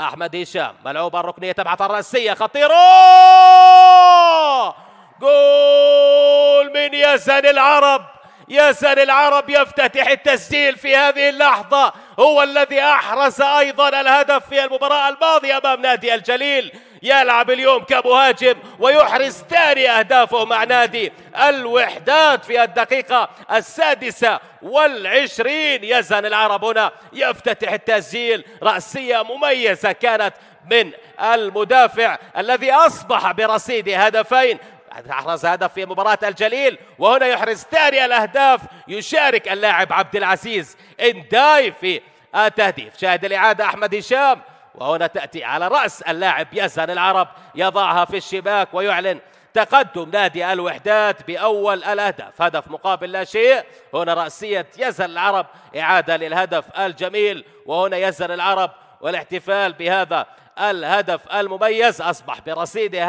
احمد هشام ملعوبه الركنيه تبعث الراسيه خطيره جول من يزن العرب يزن العرب يفتتح التسجيل في هذه اللحظه هو الذي احرز ايضا الهدف في المباراه الماضيه امام نادي الجليل يلعب اليوم كمهاجم ويحرز ثاني أهدافه مع نادي الوحدات في الدقيقة السادسة والعشرين يزن العرب هنا يفتتح التسجيل رأسية مميزة كانت من المدافع الذي أصبح برصيد هدفين أحرز هدف في مباراة الجليل وهنا يحرز ثاني الأهداف يشارك اللاعب عبد العزيز إنداي في التهديف شاهد الإعادة أحمد هشام وهنا تأتي على رأس اللاعب يزن العرب يضعها في الشباك ويعلن تقدم نادي الوحدات بأول الأهداف هدف مقابل لا شيء هنا رأسية يزن العرب إعادة للهدف الجميل وهنا يزن العرب والاحتفال بهذا الهدف المميز أصبح برصيده